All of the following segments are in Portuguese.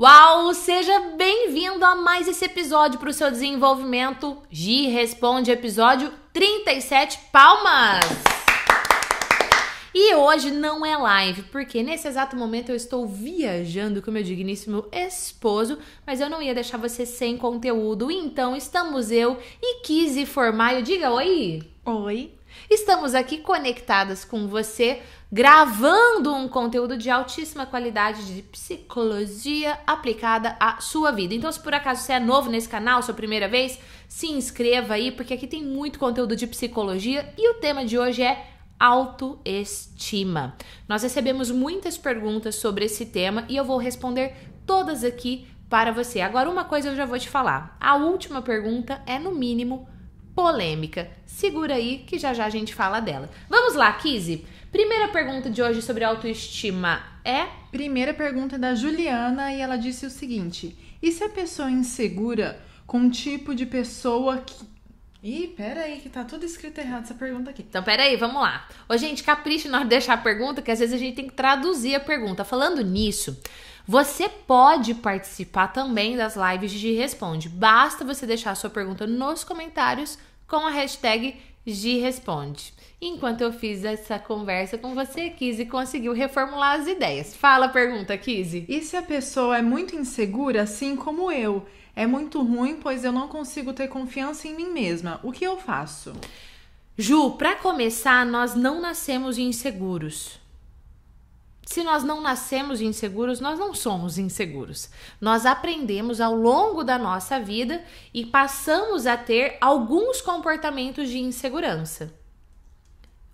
Uau! Seja bem-vindo a mais esse episódio para o seu desenvolvimento. Gi Responde, episódio 37. Palmas! E hoje não é live, porque nesse exato momento eu estou viajando com meu digníssimo esposo, mas eu não ia deixar você sem conteúdo. Então estamos eu e Kizzy Formaio. Diga oi! Oi! Estamos aqui conectadas com você, gravando um conteúdo de altíssima qualidade de psicologia aplicada à sua vida. Então, se por acaso você é novo nesse canal, sua primeira vez, se inscreva aí, porque aqui tem muito conteúdo de psicologia e o tema de hoje é autoestima. Nós recebemos muitas perguntas sobre esse tema e eu vou responder todas aqui para você. Agora, uma coisa eu já vou te falar. A última pergunta é, no mínimo, polêmica. Segura aí que já já a gente fala dela. Vamos lá, Kizzy. Primeira pergunta de hoje sobre autoestima é? Primeira pergunta é da Juliana e ela disse o seguinte: E se a pessoa insegura com um tipo de pessoa que Ih, peraí, que tá tudo escrito errado essa pergunta aqui. Então, peraí, vamos lá. Ô, gente, capricha na hora de deixar a pergunta, que às vezes a gente tem que traduzir a pergunta. Falando nisso, você pode participar também das lives de Responde. Basta você deixar a sua pergunta nos comentários com a hashtag responde. Enquanto eu fiz essa conversa com você, Kizzy conseguiu reformular as ideias. Fala a pergunta, Kizzy. E se a pessoa é muito insegura, assim como eu? É muito ruim, pois eu não consigo ter confiança em mim mesma. O que eu faço? Ju, para começar, nós não nascemos inseguros se nós não nascemos inseguros, nós não somos inseguros. Nós aprendemos ao longo da nossa vida e passamos a ter alguns comportamentos de insegurança.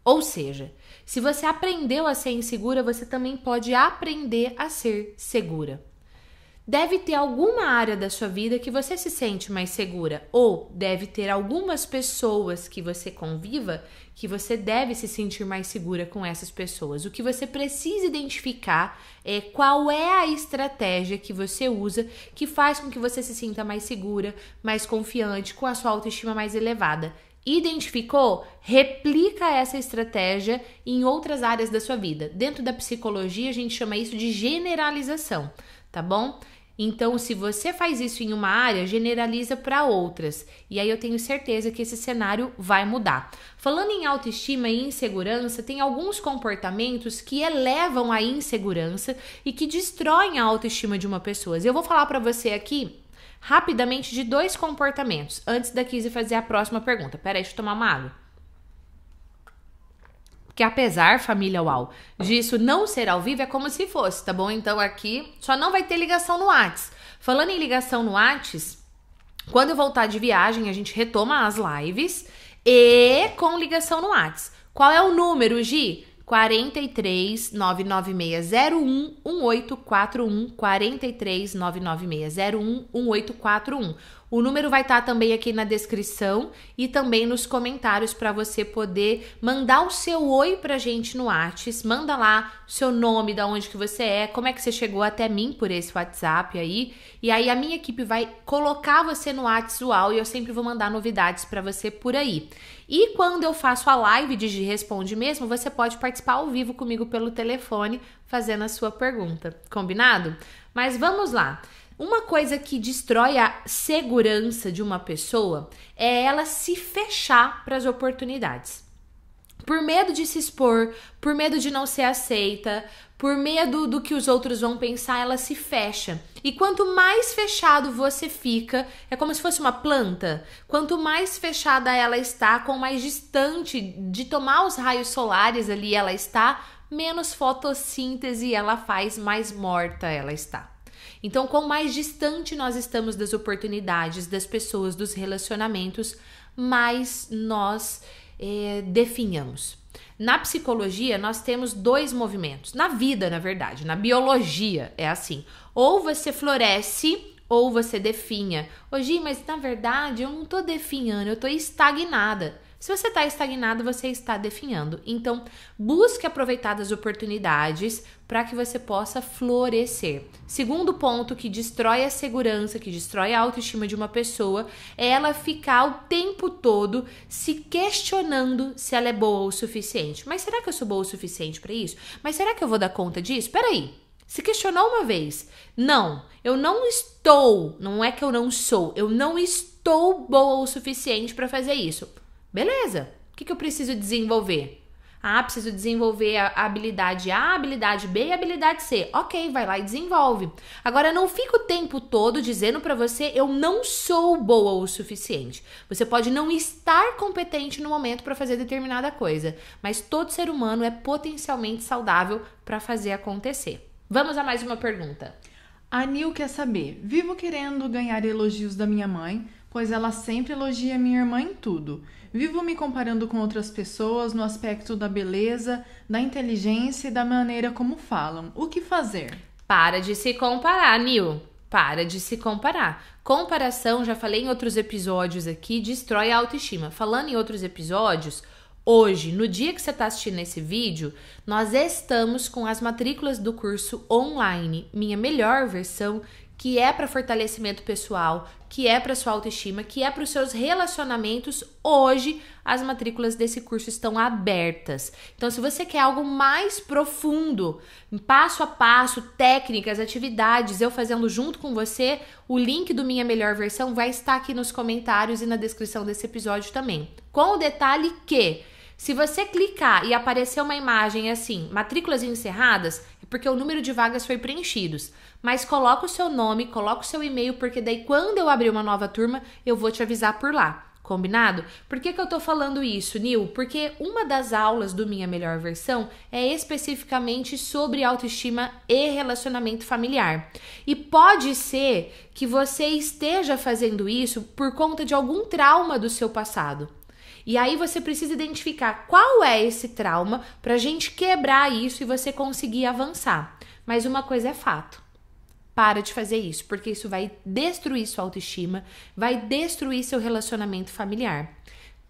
Ou seja, se você aprendeu a ser insegura, você também pode aprender a ser segura deve ter alguma área da sua vida que você se sente mais segura, ou deve ter algumas pessoas que você conviva que você deve se sentir mais segura com essas pessoas. O que você precisa identificar é qual é a estratégia que você usa que faz com que você se sinta mais segura, mais confiante, com a sua autoestima mais elevada. Identificou? Replica essa estratégia em outras áreas da sua vida. Dentro da psicologia, a gente chama isso de generalização, tá bom? Então, se você faz isso em uma área, generaliza para outras. E aí eu tenho certeza que esse cenário vai mudar. Falando em autoestima e insegurança, tem alguns comportamentos que elevam a insegurança e que destroem a autoestima de uma pessoa. Eu vou falar para você aqui rapidamente de dois comportamentos antes da Kise fazer a próxima pergunta. Peraí, deixa eu tomar uma água que apesar, família UAU, disso não ser ao vivo, é como se fosse, tá bom? Então aqui só não vai ter ligação no Whats. Falando em ligação no Whats, quando eu voltar de viagem, a gente retoma as lives e com ligação no Whats. Qual é o número, Gi? 43 99601 1841 43 99601 1841 o número vai estar tá também aqui na descrição e também nos comentários para você poder mandar o seu oi pra gente no Whats. Manda lá seu nome, da onde que você é, como é que você chegou até mim por esse WhatsApp aí. E aí a minha equipe vai colocar você no Whats UAU e eu sempre vou mandar novidades para você por aí. E quando eu faço a live de Responde mesmo, você pode participar ao vivo comigo pelo telefone fazendo a sua pergunta. Combinado? Mas vamos lá. Uma coisa que destrói a segurança de uma pessoa é ela se fechar para as oportunidades. Por medo de se expor, por medo de não ser aceita, por medo do que os outros vão pensar, ela se fecha. E quanto mais fechado você fica, é como se fosse uma planta. Quanto mais fechada ela está, com mais distante de tomar os raios solares ali ela está, menos fotossíntese ela faz, mais morta ela está. Então, quanto mais distante nós estamos das oportunidades, das pessoas, dos relacionamentos, mais nós é, definhamos. Na psicologia, nós temos dois movimentos. Na vida, na verdade, na biologia é assim: ou você floresce ou você definha. Hoje, mas na verdade eu não tô definhando, eu tô estagnada. Se você está estagnado, você está definhando. Então, busque aproveitar as oportunidades para que você possa florescer. Segundo ponto que destrói a segurança, que destrói a autoestima de uma pessoa, é ela ficar o tempo todo se questionando se ela é boa o suficiente. Mas será que eu sou boa o suficiente para isso? Mas será que eu vou dar conta disso? Peraí. Se questionou uma vez. Não, eu não estou. Não é que eu não sou. Eu não estou boa o suficiente para fazer isso. Beleza. O que, que eu preciso desenvolver? Ah, preciso desenvolver a habilidade A, a habilidade B e a habilidade C. Ok, vai lá e desenvolve. Agora, não fica o tempo todo dizendo para você eu não sou boa o suficiente. Você pode não estar competente no momento para fazer determinada coisa, mas todo ser humano é potencialmente saudável para fazer acontecer. Vamos a mais uma pergunta. A Nil quer saber: vivo querendo ganhar elogios da minha mãe pois ela sempre elogia minha irmã em tudo. Vivo me comparando com outras pessoas no aspecto da beleza, da inteligência e da maneira como falam. O que fazer? Para de se comparar, Nil. Para de se comparar. Comparação, já falei em outros episódios aqui, destrói a autoestima. Falando em outros episódios, Hoje, no dia que você está assistindo esse vídeo, nós estamos com as matrículas do curso online Minha Melhor Versão, que é para fortalecimento pessoal, que é para sua autoestima, que é para os seus relacionamentos, hoje as matrículas desse curso estão abertas. Então, se você quer algo mais profundo, passo a passo, técnicas, atividades, eu fazendo junto com você, o link do Minha Melhor Versão vai estar aqui nos comentários e na descrição desse episódio também. Com o detalhe que. Se você clicar e aparecer uma imagem assim, matrículas encerradas, porque o número de vagas foi preenchidos. Mas coloca o seu nome, coloca o seu e-mail, porque daí quando eu abrir uma nova turma, eu vou te avisar por lá. Combinado? Por que, que eu tô falando isso, Nil? Porque uma das aulas do Minha Melhor Versão é especificamente sobre autoestima e relacionamento familiar. E pode ser que você esteja fazendo isso por conta de algum trauma do seu passado. E aí você precisa identificar qual é esse trauma para a gente quebrar isso e você conseguir avançar. Mas uma coisa é fato. Para de fazer isso, porque isso vai destruir sua autoestima, vai destruir seu relacionamento familiar.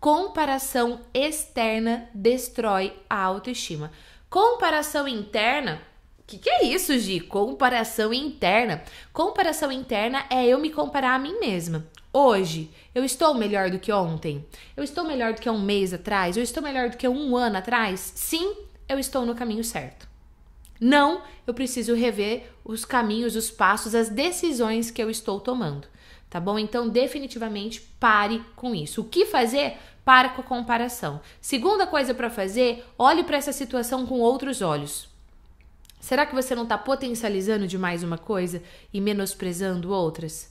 Comparação externa destrói a autoestima. Comparação interna que, que é isso, Gi? Comparação interna. Comparação interna é eu me comparar a mim mesma. Hoje, eu estou melhor do que ontem? Eu estou melhor do que um mês atrás? Eu estou melhor do que um ano atrás? Sim, eu estou no caminho certo. Não, eu preciso rever os caminhos, os passos, as decisões que eu estou tomando. Tá bom? Então, definitivamente pare com isso. O que fazer? Para com a comparação. Segunda coisa para fazer, olhe para essa situação com outros olhos. Será que você não está potencializando demais uma coisa e menosprezando outras?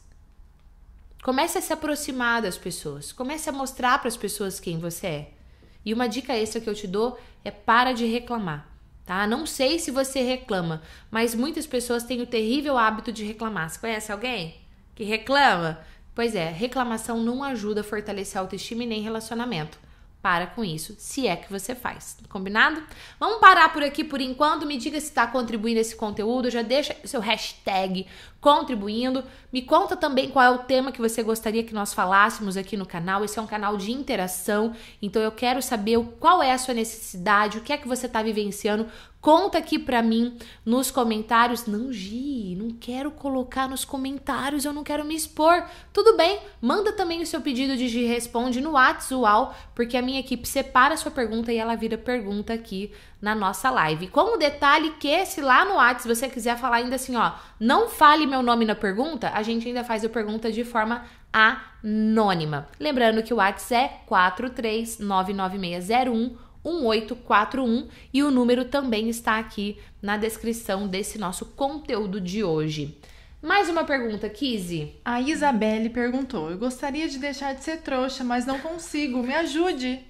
Comece a se aproximar das pessoas, comece a mostrar para as pessoas quem você é. E uma dica extra que eu te dou é para de reclamar, tá? Não sei se você reclama, mas muitas pessoas têm o terrível hábito de reclamar. Você conhece alguém que reclama? Pois é, reclamação não ajuda a fortalecer a autoestima e nem relacionamento. Para com isso, se é que você faz. Combinado? Vamos parar por aqui por enquanto. Me diga se está contribuindo esse conteúdo. Já deixa seu hashtag contribuindo. Me conta também qual é o tema que você gostaria que nós falássemos aqui no canal. Esse é um canal de interação, então eu quero saber qual é a sua necessidade, o que é que você está vivenciando. Conta aqui para mim nos comentários. Não, Gi, não quero colocar nos comentários, eu não quero me expor. Tudo bem, manda também o seu pedido de Gi Responde no WhatsApp, porque a minha equipe separa a sua pergunta e ela vira pergunta aqui na nossa live. Com o detalhe que se lá no WhatsApp você quiser falar ainda assim, ó, não fale meu nome na pergunta, a gente ainda faz a pergunta de forma anônima. Lembrando que o WhatsApp é 43996011841 e o número também está aqui na descrição desse nosso conteúdo de hoje. Mais uma pergunta, Kizzy. A Isabelle perguntou: Eu gostaria de deixar de ser trouxa, mas não consigo. Me ajude.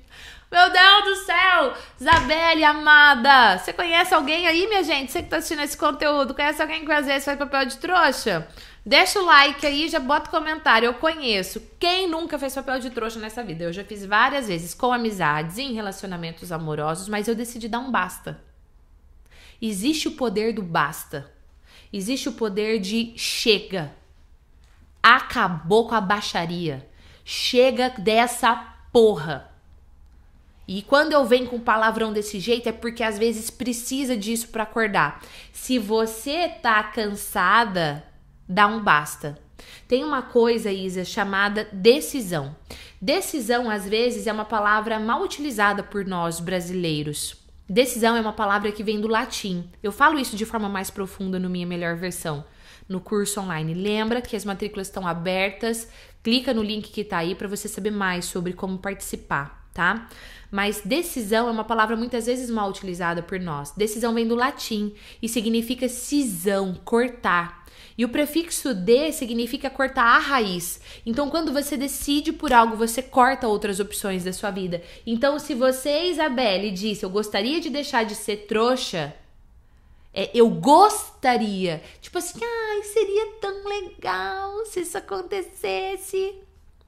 Meu Deus do céu! Isabelle, amada! Você conhece alguém aí, minha gente? Você que tá assistindo esse conteúdo, conhece alguém que às vezes faz papel de trouxa? Deixa o like aí, já bota o comentário. Eu conheço. Quem nunca fez papel de trouxa nessa vida? Eu já fiz várias vezes, com amizades, em relacionamentos amorosos, mas eu decidi dar um basta. Existe o poder do basta. Existe o poder de chega. Acabou com a baixaria. Chega dessa porra. E quando eu venho com palavrão desse jeito é porque às vezes precisa disso para acordar. Se você tá cansada, dá um basta. Tem uma coisa, Isa, chamada decisão. Decisão, às vezes, é uma palavra mal utilizada por nós brasileiros. Decisão é uma palavra que vem do latim. Eu falo isso de forma mais profunda no Minha Melhor Versão, no curso online. Lembra que as matrículas estão abertas, clica no link que está aí para você saber mais sobre como participar tá? Mas decisão é uma palavra muitas vezes mal utilizada por nós. Decisão vem do latim e significa cisão, cortar. E o prefixo de significa cortar a raiz. Então, quando você decide por algo, você corta outras opções da sua vida. Então, se você, Isabelle, disse eu gostaria de deixar de ser trouxa, é, eu gostaria. Tipo assim, ai, seria tão legal se isso acontecesse.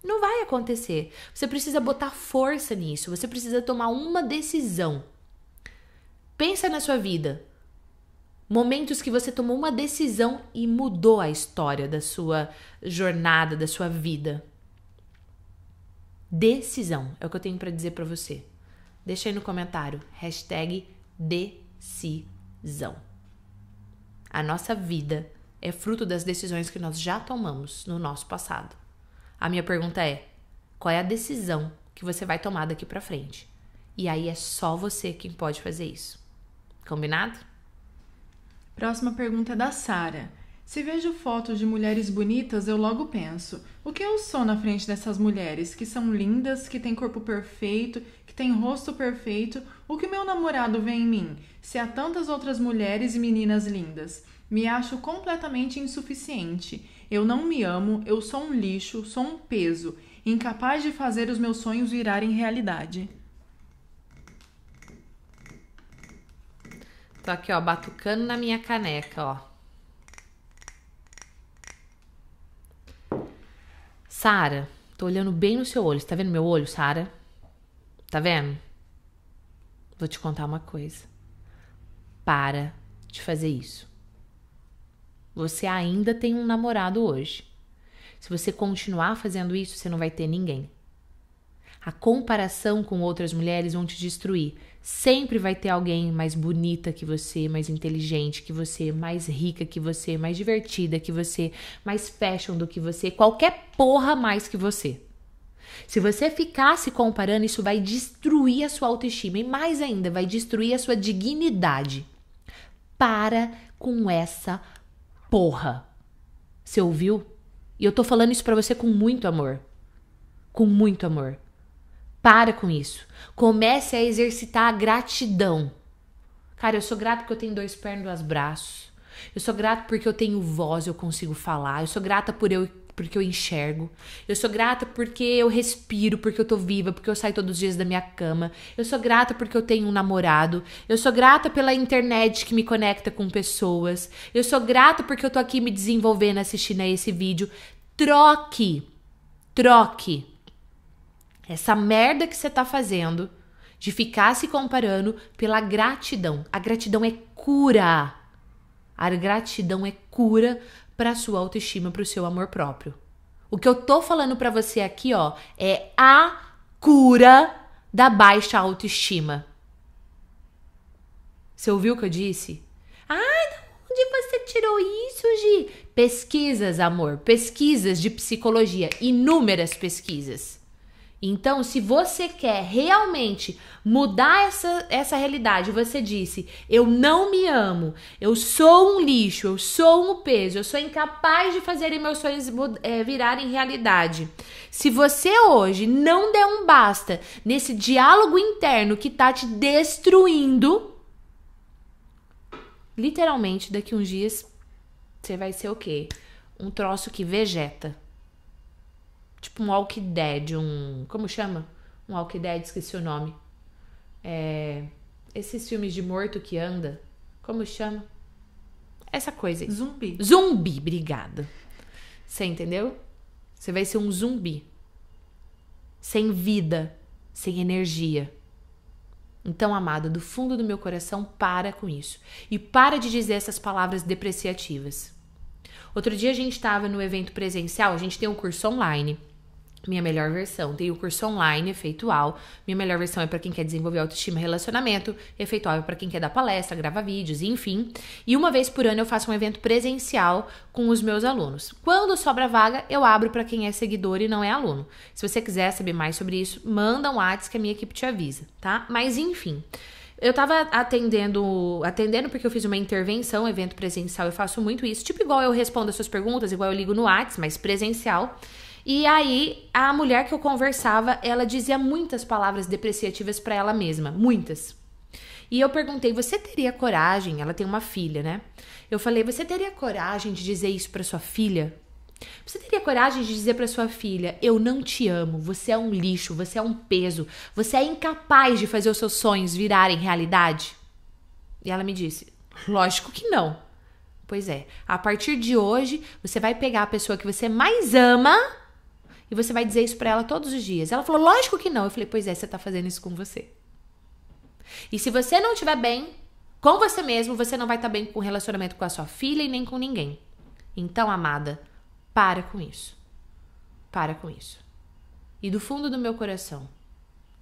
Não vai acontecer. Você precisa botar força nisso, você precisa tomar uma decisão. Pensa na sua vida. Momentos que você tomou uma decisão e mudou a história da sua jornada, da sua vida. Decisão é o que eu tenho para dizer para você. Deixa aí no comentário hashtag decisão. A nossa vida é fruto das decisões que nós já tomamos no nosso passado. A minha pergunta é: qual é a decisão que você vai tomar daqui para frente? E aí é só você quem pode fazer isso. Combinado? Próxima pergunta é da Sara. Se vejo fotos de mulheres bonitas, eu logo penso: o que eu sou na frente dessas mulheres que são lindas, que têm corpo perfeito, que têm rosto perfeito? O que meu namorado vê em mim? Se há tantas outras mulheres e meninas lindas, me acho completamente insuficiente. Eu não me amo, eu sou um lixo, sou um peso, incapaz de fazer os meus sonhos virarem realidade. Tô aqui, ó, batucando na minha caneca, ó. Sara, tô olhando bem no seu olho. Você tá vendo meu olho, Sara? Tá vendo? Vou te contar uma coisa. Para de fazer isso. Você ainda tem um namorado hoje. Se você continuar fazendo isso, você não vai ter ninguém. A comparação com outras mulheres vão te destruir. Sempre vai ter alguém mais bonita que você, mais inteligente que você, mais rica que você, mais divertida que você, mais fashion do que você, qualquer porra mais que você. Se você ficar se comparando, isso vai destruir a sua autoestima e mais ainda, vai destruir a sua dignidade. Para com essa porra. Você ouviu? E eu tô falando isso para você com muito amor. Com muito amor. Para com isso. Comece a exercitar a gratidão. Cara, eu sou grato porque eu tenho dois pernas e dois braços. Eu sou grato porque eu tenho voz, eu consigo falar. Eu sou grata por eu porque eu enxergo. Eu sou grata porque eu respiro, porque eu tô viva, porque eu saio todos os dias da minha cama. Eu sou grata porque eu tenho um namorado. Eu sou grata pela internet que me conecta com pessoas. Eu sou grata porque eu tô aqui me desenvolvendo, assistindo a esse vídeo. Troque. Troque. Essa merda que você tá fazendo de ficar se comparando pela gratidão. A gratidão é cura. A gratidão é cura para a sua autoestima, para o seu amor próprio. O que eu tô falando para você aqui, ó, é a cura da baixa autoestima. Você ouviu o que eu disse? de ah, onde você tirou isso, Gi? Pesquisas, amor, pesquisas de psicologia, inúmeras pesquisas. Então, se você quer realmente mudar essa, essa realidade, você disse: eu não me amo, eu sou um lixo, eu sou um peso, eu sou incapaz de fazer meus sonhos é, virarem realidade. Se você hoje não der um basta nesse diálogo interno que tá te destruindo, literalmente daqui uns dias você vai ser o quê? Um troço que vegeta. Tipo um Walking Dead, um. Como chama? Um Walking Dead, esqueci o nome. É, esses filmes de morto que anda. Como chama? Essa coisa aí. Zumbi. Zumbi, obrigada. Você entendeu? Você vai ser um zumbi. Sem vida, sem energia. Então, amada, do fundo do meu coração, para com isso. E para de dizer essas palavras depreciativas. Outro dia a gente estava no evento presencial, a gente tem um curso online. Minha melhor versão. Tem o curso online, efeitual. Minha melhor versão é para quem quer desenvolver autoestima e relacionamento. Efeitual é para quem quer dar palestra, gravar vídeos, enfim. E uma vez por ano eu faço um evento presencial com os meus alunos. Quando sobra vaga, eu abro para quem é seguidor e não é aluno. Se você quiser saber mais sobre isso, manda um WhatsApp que a minha equipe te avisa, tá? Mas enfim. Eu tava atendendo, atendendo porque eu fiz uma intervenção, evento presencial, eu faço muito isso. Tipo igual eu respondo as suas perguntas, igual eu ligo no WhatsApp, mas presencial. E aí, a mulher que eu conversava, ela dizia muitas palavras depreciativas para ela mesma, muitas. E eu perguntei: "Você teria coragem?" Ela tem uma filha, né? Eu falei: "Você teria coragem de dizer isso para sua filha?" Você teria coragem de dizer para sua filha: "Eu não te amo, você é um lixo, você é um peso, você é incapaz de fazer os seus sonhos virarem realidade?" E ela me disse: "Lógico que não." Pois é, a partir de hoje, você vai pegar a pessoa que você mais ama e você vai dizer isso para ela todos os dias. Ela falou: lógico que não. Eu falei: pois é, você tá fazendo isso com você. E se você não estiver bem com você mesmo, você não vai estar tá bem com o relacionamento com a sua filha e nem com ninguém. Então, amada, para com isso. Para com isso. E do fundo do meu coração,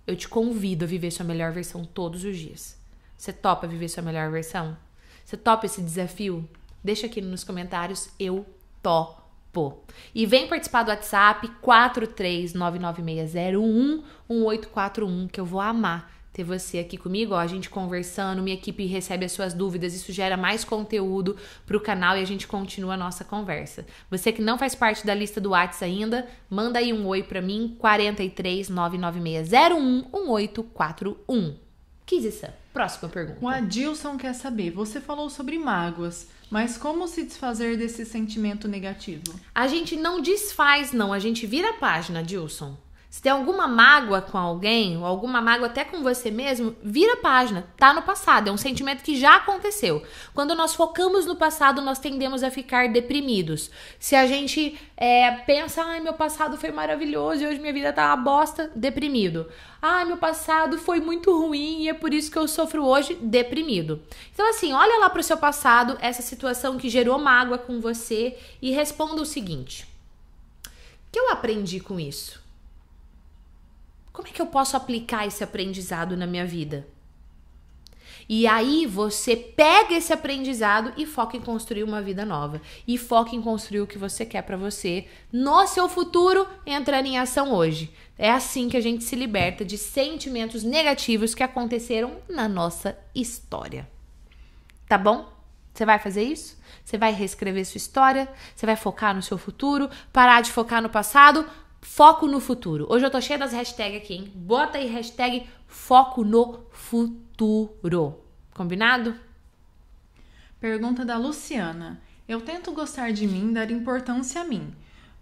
eu te convido a viver sua melhor versão todos os dias. Você topa viver sua melhor versão? Você topa esse desafio? Deixa aqui nos comentários, eu topo. Pô. E vem participar do WhatsApp 43996011841, que eu vou amar ter você aqui comigo, ó, a gente conversando, minha equipe recebe as suas dúvidas, isso gera mais conteúdo para o canal e a gente continua a nossa conversa. Você que não faz parte da lista do WhatsApp ainda, manda aí um oi para mim, 43 996011841 isso. Próxima pergunta. O Adilson quer saber: você falou sobre mágoas, mas como se desfazer desse sentimento negativo? A gente não desfaz, não. A gente vira a página, Adilson. Se tem alguma mágoa com alguém, ou alguma mágoa até com você mesmo, vira a página, tá no passado, é um sentimento que já aconteceu. Quando nós focamos no passado, nós tendemos a ficar deprimidos. Se a gente é, pensa, ai, meu passado foi maravilhoso e hoje minha vida tá uma bosta, deprimido. Ai, meu passado foi muito ruim e é por isso que eu sofro hoje, deprimido. Então, assim, olha lá pro seu passado, essa situação que gerou mágoa com você e responda o seguinte: o que eu aprendi com isso? como é que eu posso aplicar esse aprendizado na minha vida? E aí você pega esse aprendizado e foca em construir uma vida nova. E foca em construir o que você quer para você no seu futuro, entrando em ação hoje. É assim que a gente se liberta de sentimentos negativos que aconteceram na nossa história. Tá bom? Você vai fazer isso? Você vai reescrever sua história? Você vai focar no seu futuro? Parar de focar no passado? Foco no futuro. Hoje eu tô cheia das hashtags aqui, hein? Bota aí hashtag foco no futuro. Combinado? Pergunta da Luciana. Eu tento gostar de mim, dar importância a mim.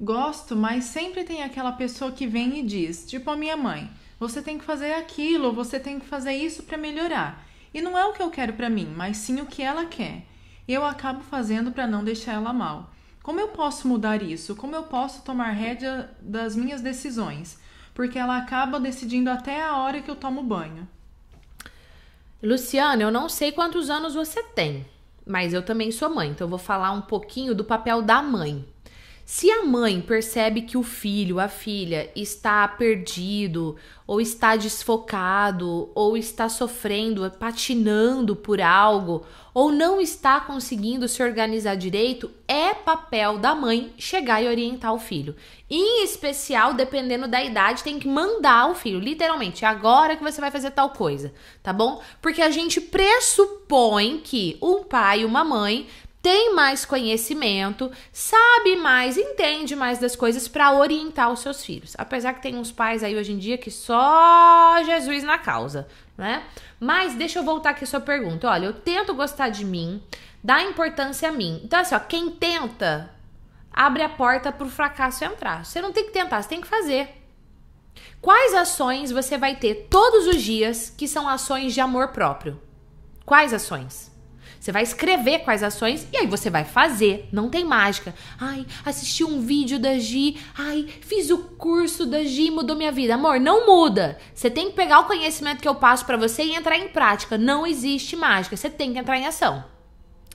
Gosto, mas sempre tem aquela pessoa que vem e diz, tipo a minha mãe, você tem que fazer aquilo, você tem que fazer isso para melhorar. E não é o que eu quero para mim, mas sim o que ela quer. Eu acabo fazendo para não deixar ela mal. Como eu posso mudar isso? Como eu posso tomar rédea das minhas decisões? Porque ela acaba decidindo até a hora que eu tomo banho. Luciana, eu não sei quantos anos você tem, mas eu também sou mãe, então eu vou falar um pouquinho do papel da mãe. Se a mãe percebe que o filho, a filha, está perdido, ou está desfocado, ou está sofrendo, patinando por algo, ou não está conseguindo se organizar direito, é papel da mãe chegar e orientar o filho. Em especial, dependendo da idade, tem que mandar o filho, literalmente, é agora que você vai fazer tal coisa, tá bom? Porque a gente pressupõe que um pai e uma mãe tem mais conhecimento, sabe mais, entende mais das coisas para orientar os seus filhos. Apesar que tem uns pais aí hoje em dia que só Jesus na causa, né? Mas deixa eu voltar aqui a sua pergunta. Olha, eu tento gostar de mim, dar importância a mim. Então, assim, ó, quem tenta abre a porta para o fracasso entrar. Você não tem que tentar, você tem que fazer. Quais ações você vai ter todos os dias que são ações de amor próprio? Quais ações? Você vai escrever quais ações e aí você vai fazer. Não tem mágica. Ai, assisti um vídeo da Gi. Ai, fiz o curso da Gi e mudou minha vida. Amor, não muda. Você tem que pegar o conhecimento que eu passo para você e entrar em prática. Não existe mágica. Você tem que entrar em ação.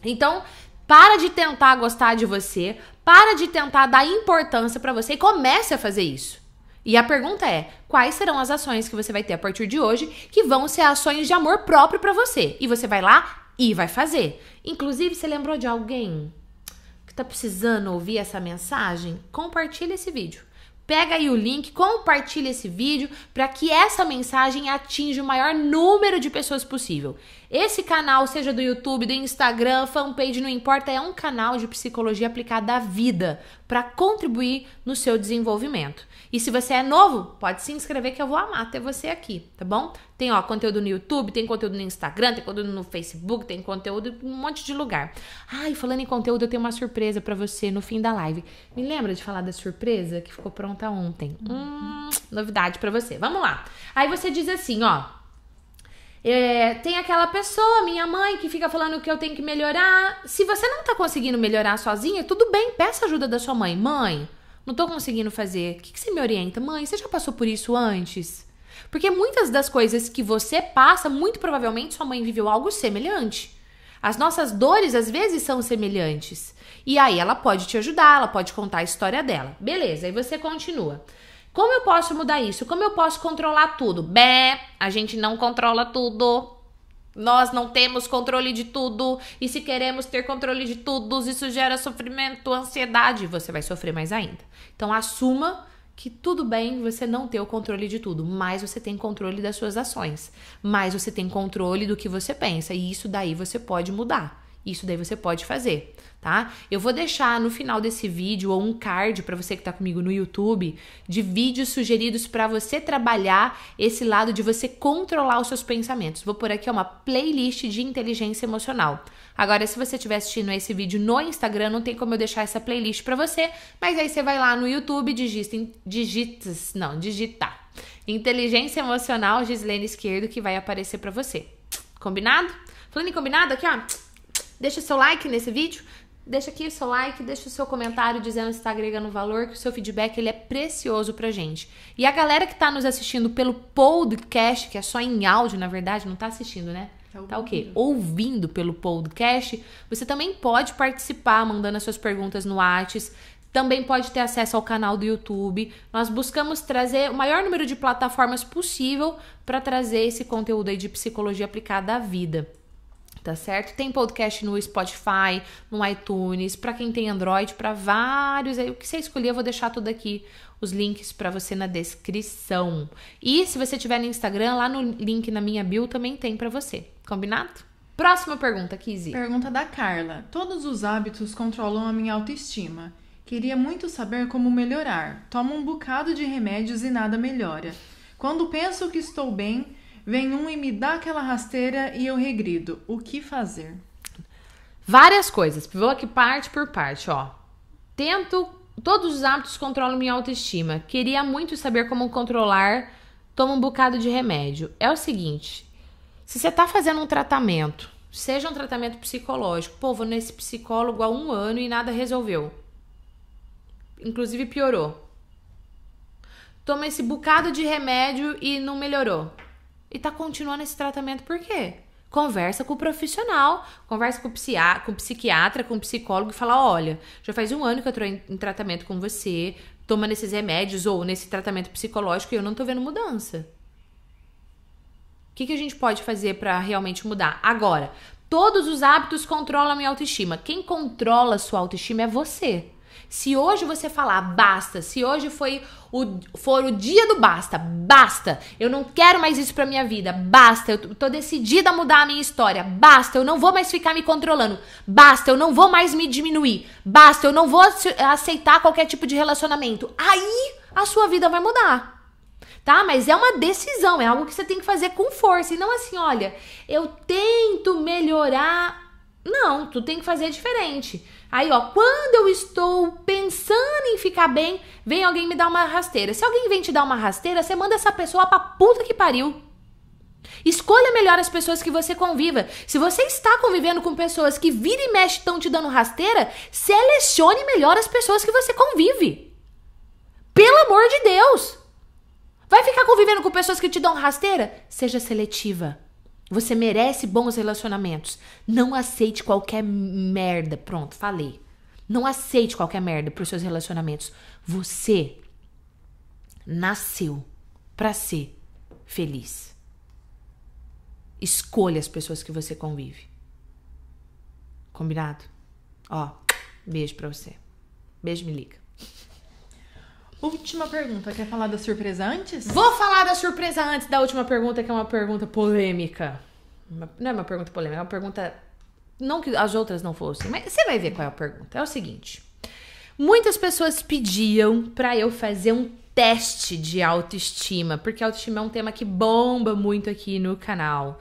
Então, para de tentar gostar de você, para de tentar dar importância para você e comece a fazer isso. E a pergunta é: quais serão as ações que você vai ter a partir de hoje que vão ser ações de amor próprio para você? E você vai lá e vai fazer. Inclusive, você lembrou de alguém que está precisando ouvir essa mensagem? Compartilha esse vídeo. Pega aí o link, compartilha esse vídeo para que essa mensagem atinja o maior número de pessoas possível. Esse canal, seja do YouTube, do Instagram, fanpage, não importa, é um canal de psicologia aplicada à vida para contribuir no seu desenvolvimento. E se você é novo, pode se inscrever que eu vou amar ter você aqui, tá bom? Tem ó, conteúdo no YouTube, tem conteúdo no Instagram, tem conteúdo no Facebook, tem conteúdo em um monte de lugar. Ai, ah, falando em conteúdo, eu tenho uma surpresa para você no fim da live. Me lembra de falar da surpresa que ficou pronta ontem? Hum, novidade para você. Vamos lá. Aí você diz assim, ó, é, tem aquela pessoa, minha mãe, que fica falando que eu tenho que melhorar. Se você não tá conseguindo melhorar sozinha, tudo bem, peça ajuda da sua mãe. Mãe, não tô conseguindo fazer. O que, que você me orienta? Mãe, você já passou por isso antes? Porque muitas das coisas que você passa, muito provavelmente sua mãe viveu algo semelhante. As nossas dores às vezes são semelhantes. E aí ela pode te ajudar, ela pode contar a história dela. Beleza, aí você continua. Como eu posso mudar isso? Como eu posso controlar tudo? Bé, a gente não controla tudo. Nós não temos controle de tudo, e se queremos ter controle de tudo, isso gera sofrimento, ansiedade, você vai sofrer mais ainda. Então assuma que tudo bem você não ter o controle de tudo, mas você tem controle das suas ações, mas você tem controle do que você pensa, e isso daí você pode mudar. Isso daí você pode fazer, tá? Eu vou deixar no final desse vídeo ou um card para você que está comigo no YouTube de vídeos sugeridos para você trabalhar esse lado de você controlar os seus pensamentos. Vou por aqui uma playlist de inteligência emocional. Agora, se você estiver assistindo esse vídeo no Instagram, não tem como eu deixar essa playlist para você, mas aí você vai lá no YouTube, digita, digita, não, digita. Inteligência emocional Gislene Esquerdo que vai aparecer para você. Combinado? Falando em combinado aqui, ó, Deixa seu like nesse vídeo, deixa aqui seu like, deixa o seu comentário dizendo se está agregando valor, que o seu feedback ele é precioso a gente. E a galera que está nos assistindo pelo podcast, que é só em áudio, na verdade, não está assistindo, né? Está ouvindo. Tá o quê? Ouvindo pelo podcast, você também pode participar mandando as suas perguntas no Whats, também pode ter acesso ao canal do YouTube. Nós buscamos trazer o maior número de plataformas possível para trazer esse conteúdo aí de psicologia aplicada à vida tá certo? Tem podcast no Spotify, no iTunes, para quem tem Android, para vários. Aí o que você escolher, eu vou deixar tudo aqui os links para você na descrição. E se você tiver no Instagram, lá no link na minha bio também tem para você. Combinado? Próxima pergunta, Kizzy. Pergunta da Carla. Todos os hábitos controlam a minha autoestima. Queria muito saber como melhorar. Tomo um bocado de remédios e nada melhora. Quando penso que estou bem, Vem um e me dá aquela rasteira e eu regrido. O que fazer? Várias coisas. Vou aqui parte por parte, ó. Tento. Todos os hábitos controlam minha autoestima. Queria muito saber como controlar. Toma um bocado de remédio. É o seguinte: se você tá fazendo um tratamento, seja um tratamento psicológico, pô, vou nesse psicólogo há um ano e nada resolveu. Inclusive piorou. Toma esse bocado de remédio e não melhorou e tá continuando esse tratamento por quê? Conversa com o profissional, conversa com o, com o psiquiatra, com o psicólogo e fala: olha, já faz um ano que eu tô em, em tratamento com você, tomando esses remédios ou nesse tratamento psicológico e eu não tô vendo mudança. O que, que a gente pode fazer para realmente mudar? Agora, todos os hábitos controlam a minha autoestima. Quem controla a sua autoestima é você. Se hoje você falar basta, se hoje foi o, for o dia do basta, basta, eu não quero mais isso pra minha vida, basta, eu tô decidida a mudar a minha história, basta, eu não vou mais ficar me controlando, basta, eu não vou mais me diminuir, basta, eu não vou aceitar qualquer tipo de relacionamento. Aí a sua vida vai mudar tá? Mas é uma decisão, é algo que você tem que fazer com força e não assim, olha, eu tento melhorar. Não, tu tem que fazer diferente. Aí, ó, quando eu estou pensando em ficar bem, vem alguém me dar uma rasteira. Se alguém vem te dar uma rasteira, você manda essa pessoa pra puta que pariu. Escolha melhor as pessoas que você conviva. Se você está convivendo com pessoas que vira e mexe estão te dando rasteira, selecione melhor as pessoas que você convive. Pelo amor de Deus! Vai ficar convivendo com pessoas que te dão rasteira? Seja seletiva. Você merece bons relacionamentos. Não aceite qualquer merda. Pronto, falei. Não aceite qualquer merda para os seus relacionamentos. Você nasceu para ser feliz. Escolha as pessoas que você convive. Combinado? Ó, beijo para você. Beijo, me liga. Última pergunta, quer falar da surpresa antes? Vou falar da surpresa antes da última pergunta, que é uma pergunta polêmica. não é uma pergunta polêmica, é uma pergunta. Não que as outras não fossem, mas você vai ver qual é a pergunta. É o seguinte: muitas pessoas pediam para eu fazer um teste de autoestima, porque autoestima é um tema que bomba muito aqui no canal.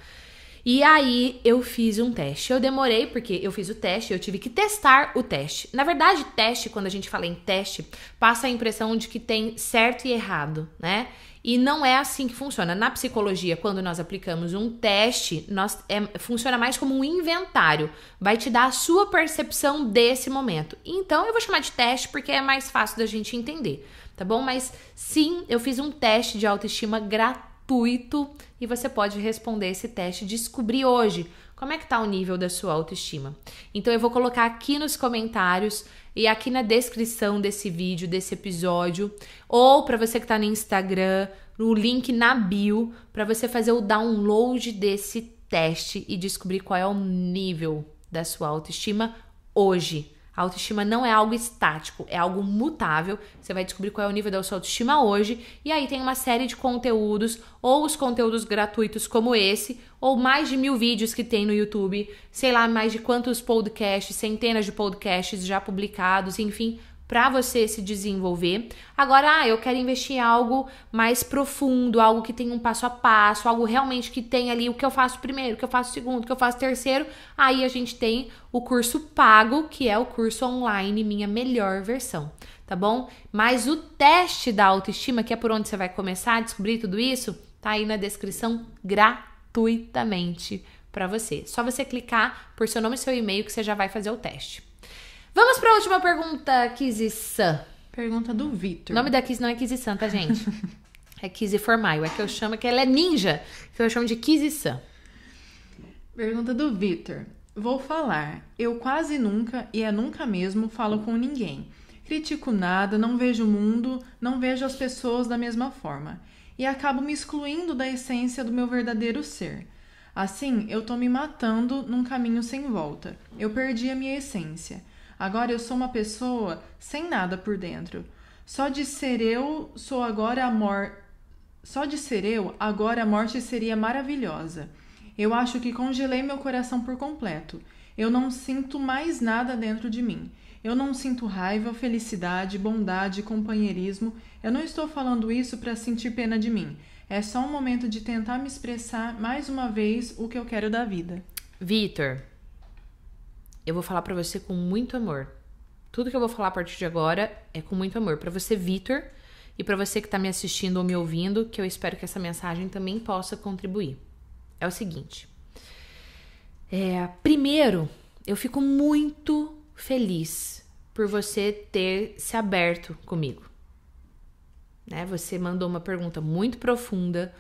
E aí eu fiz um teste. Eu demorei porque eu fiz o teste, eu tive que testar o teste. Na verdade, teste, quando a gente fala em teste, passa a impressão de que tem certo e errado, né? E não é assim que funciona. Na psicologia, quando nós aplicamos um teste, nós, é, funciona mais como um inventário. Vai te dar a sua percepção desse momento. Então, eu vou chamar de teste porque é mais fácil da gente entender, tá bom? Mas sim, eu fiz um teste de autoestima gratuito gratuito e você pode responder esse teste descobrir hoje como é que está o nível da sua autoestima. Então eu vou colocar aqui nos comentários e aqui na descrição desse vídeo, desse episódio, ou para você que está no Instagram, o link na bio para você fazer o download desse teste e descobrir qual é o nível da sua autoestima hoje. A autoestima não é algo estático, é algo mutável. Você vai descobrir qual é o nível da sua autoestima hoje. E aí tem uma série de conteúdos, ou os conteúdos gratuitos como esse, ou mais de mil vídeos que tem no YouTube, sei lá, mais de quantos podcasts, centenas de podcasts já publicados, enfim para você se desenvolver. Agora, ah, eu quero investir em algo mais profundo, algo que tenha um passo a passo, algo realmente que tenha ali o que eu faço primeiro, o que eu faço segundo, o que eu faço terceiro. Aí a gente tem o curso pago, que é o curso online Minha Melhor Versão, tá bom? Mas o teste da autoestima, que é por onde você vai começar a descobrir tudo isso, tá aí na descrição gratuitamente para você. Só você clicar por seu nome e seu e-mail que você já vai fazer o teste. Vamos para a última pergunta, Kizissan. Pergunta do Vitor. O nome da Kiz não é Kizissan, tá, gente? é Kizzy Formaio. É que eu chamo que ela é ninja. Que eu chamo de Kizissan. Pergunta do Vitor. Vou falar. Eu quase nunca, e é nunca mesmo, falo com ninguém. Critico nada, não vejo o mundo, não vejo as pessoas da mesma forma. E acabo me excluindo da essência do meu verdadeiro ser. Assim, eu tô me matando num caminho sem volta. Eu perdi a minha essência. Agora eu sou uma pessoa sem nada por dentro. Só de ser eu, sou agora a morte. Só de ser eu, agora a morte seria maravilhosa. Eu acho que congelei meu coração por completo. Eu não sinto mais nada dentro de mim. Eu não sinto raiva, felicidade, bondade, companheirismo. Eu não estou falando isso para sentir pena de mim. É só um momento de tentar me expressar mais uma vez o que eu quero da vida. Vitor, eu vou falar para você com muito amor. Tudo que eu vou falar a partir de agora é com muito amor para você, Vitor, e para você que está me assistindo ou me ouvindo, que eu espero que essa mensagem também possa contribuir. É o seguinte: é, primeiro, eu fico muito feliz por você ter se aberto comigo. Né? Você mandou uma pergunta muito profunda,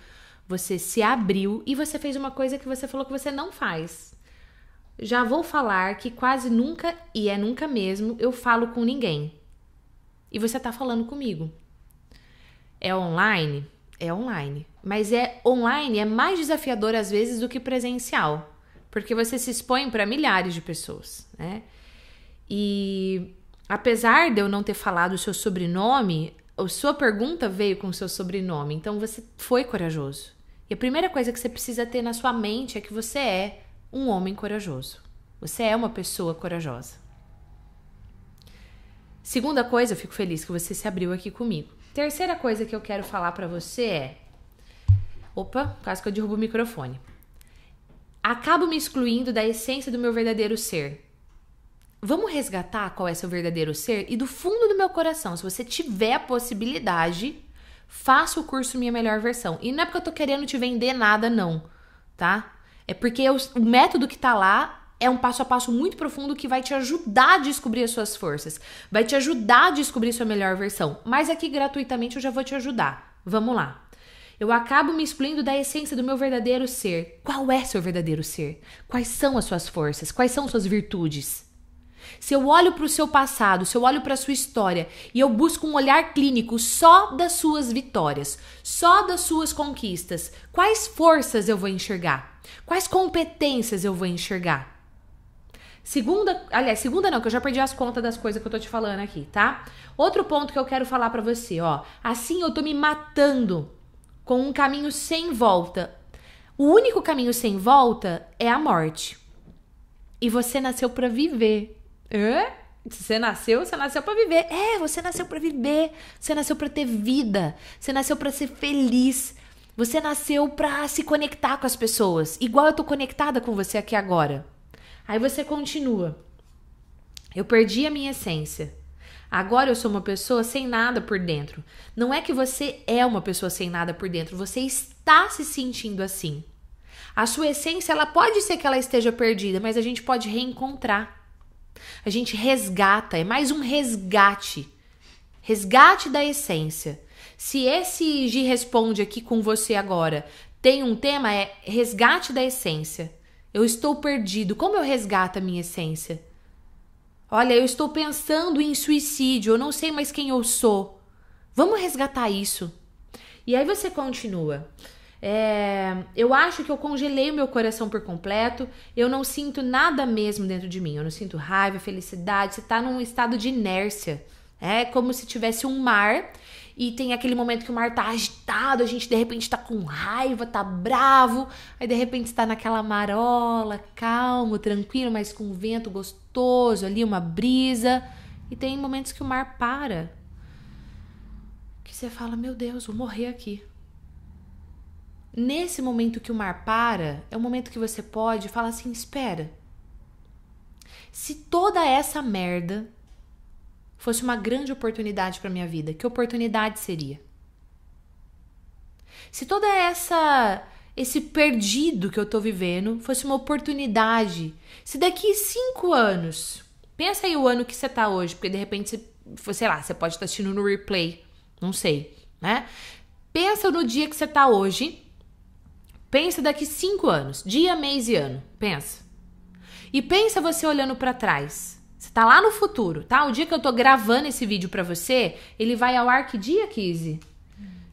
você se abriu e você fez uma coisa que você falou que você não faz já vou falar que quase nunca, e é nunca mesmo, eu falo com ninguém. E você tá falando comigo. É online? É online. Mas é online é mais desafiador às vezes do que presencial, porque você se expõe para milhares de pessoas, né? E apesar de eu não ter falado o seu sobrenome, a sua pergunta veio com o seu sobrenome, então você foi corajoso. E a primeira coisa que você precisa ter na sua mente é que você é um homem corajoso. Você é uma pessoa corajosa. Segunda coisa, eu fico feliz que você se abriu aqui comigo. Terceira coisa que eu quero falar para você é. Opa, quase que eu derrubo o microfone. Acabo me excluindo da essência do meu verdadeiro ser. Vamos resgatar qual é seu verdadeiro ser? E do fundo do meu coração, se você tiver a possibilidade, faça o curso Minha Melhor Versão. E não é porque eu tô querendo te vender nada, não, tá? É porque é o, método que tá lá é um passo a passo muito profundo que vai te ajudar a descobrir as suas forças, vai te ajudar a descobrir sua melhor versão. Mas aqui gratuitamente eu já vou te ajudar. Vamos lá. Eu acabo me excluindo da essência do meu verdadeiro ser. Qual é seu verdadeiro ser? Quais são as suas forças? Quais são suas virtudes? Se eu olho para o seu passado, se eu olho para a sua história e eu busco um olhar clínico só das suas vitórias, só das suas conquistas, quais forças eu vou enxergar? Quais competências eu vou enxergar? Segunda, aliás, segunda não, que eu já perdi as contas das coisas que eu tô te falando aqui, tá? Outro ponto que eu quero falar para você, ó. Assim eu tô me matando com um caminho sem volta. O único caminho sem volta é a morte. E você nasceu para viver. Hã? Se você nasceu, você nasceu para viver. É, você nasceu para viver. Você nasceu para ter vida. Você nasceu para ser feliz. Você nasceu pra se conectar com as pessoas, igual eu tô conectada com você aqui agora. Aí você continua. Eu perdi a minha essência. Agora eu sou uma pessoa sem nada por dentro. Não é que você é uma pessoa sem nada por dentro, você está se sentindo assim. A sua essência, ela pode ser que ela esteja perdida, mas a gente pode reencontrar. A gente resgata, é mais um resgate. Resgate da essência. Se esse G Responde aqui com você agora tem um tema, é resgate da essência. Eu estou perdido. Como eu resgato a minha essência? Olha, eu estou pensando em suicídio, eu não sei mais quem eu sou. Vamos resgatar isso. E aí você continua. É, eu acho que eu congelei o meu coração por completo. Eu não sinto nada mesmo dentro de mim. Eu não sinto raiva, felicidade. Você está num estado de inércia. É como se tivesse um mar e tem aquele momento que o mar tá agitado, a gente de repente tá com raiva, tá bravo, aí de repente está naquela marola, calmo, tranquilo, mas com vento gostoso ali, uma brisa. E tem momentos que o mar para. Que você fala, meu Deus, vou morrer aqui. Nesse momento que o mar para, é o momento que você pode falar assim: espera. Se toda essa merda fosse uma grande oportunidade para minha vida, que oportunidade seria? Se toda essa esse perdido que eu estou vivendo fosse uma oportunidade, se daqui cinco anos, pensa aí o ano que você está hoje, porque de repente você, sei lá, você pode estar tá assistindo no replay, não sei, né? Pensa no dia que você está hoje, pensa daqui cinco anos, dia, mês e ano, pensa. E pensa você olhando para trás. Você tá lá no futuro, tá? O dia que eu tô gravando esse vídeo para você, ele vai ao ar que dia, Kizzy?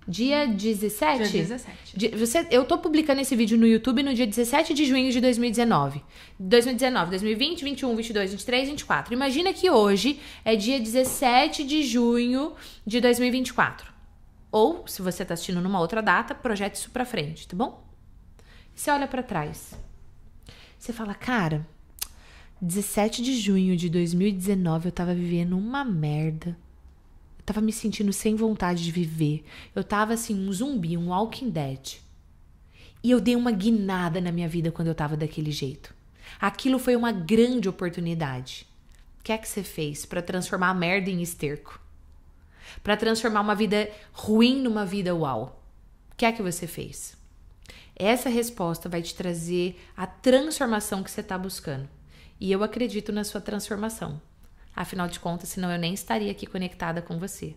Dia 17? Dia 17. Você, eu tô publicando esse vídeo no YouTube no dia 17 de junho de 2019. 2019, 2020, 21, 22, 23, 24. Imagina que hoje é dia 17 de junho de 2024. Ou, se você tá assistindo numa outra data, projete isso pra frente, tá bom? Você olha para trás. Você fala, cara, 17 de junho de 2019 eu tava vivendo uma merda. Eu tava me sentindo sem vontade de viver. Eu tava assim, um zumbi, um Walking Dead. E eu dei uma guinada na minha vida quando eu tava daquele jeito. Aquilo foi uma grande oportunidade. O que é que você fez para transformar a merda em esterco? Para transformar uma vida ruim numa vida uau? O que é que você fez? Essa resposta vai te trazer a transformação que você está buscando. E eu acredito na sua transformação. Afinal de contas, senão eu nem estaria aqui conectada com você.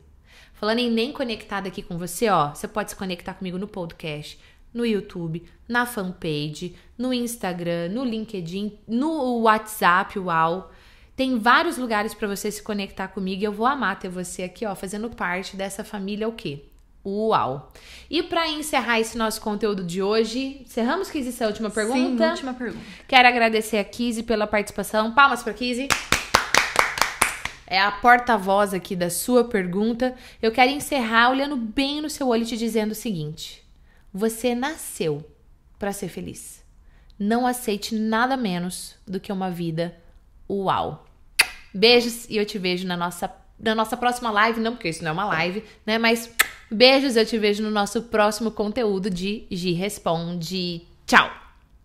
Falando em nem conectada aqui com você, ó, você pode se conectar comigo no podcast, no YouTube, na fanpage, no Instagram, no LinkedIn, no WhatsApp, uau. Tem vários lugares para você se conectar comigo e eu vou amar ter você aqui, ó, fazendo parte dessa família o quê? Uau! E para encerrar esse nosso conteúdo de hoje, encerramos, Kizzy, essa última pergunta? Sim, última pergunta. Quero agradecer a Kizzy pela participação. Palmas para Kizzy. É a porta-voz aqui da sua pergunta. Eu quero encerrar olhando bem no seu olho e te dizendo o seguinte: você nasceu para ser feliz. Não aceite nada menos do que uma vida uau. Beijos e eu te vejo na nossa, na nossa próxima live. Não, porque isso não é uma live, né? Mas Beijos, eu te vejo no nosso próximo conteúdo de G Responde. Tchau!